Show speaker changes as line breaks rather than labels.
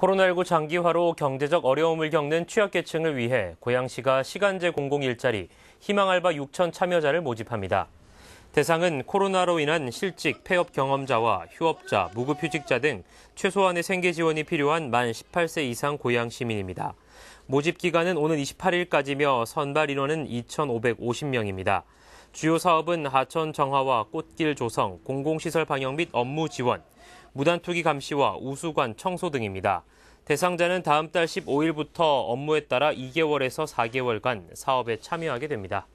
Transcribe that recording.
코로나19 장기화로 경제적 어려움을 겪는 취약계층을 위해 고양시가 시간제 공공 일자리 희망알바 6천 참여자를 모집합니다. 대상은 코로나로 인한 실직, 폐업 경험자와 휴업자, 무급휴직자 등 최소한의 생계 지원이 필요한 만 18세 이상 고양 시민입니다. 모집 기간은 오는 28일까지며 선발 인원은 2,550명입니다. 주요 사업은 하천 정화와 꽃길 조성, 공공시설 방역 및 업무 지원, 무단 투기 감시와 우수관 청소 등입니다. 대상자는 다음 달 15일부터 업무에 따라 2개월에서 4개월간 사업에 참여하게 됩니다.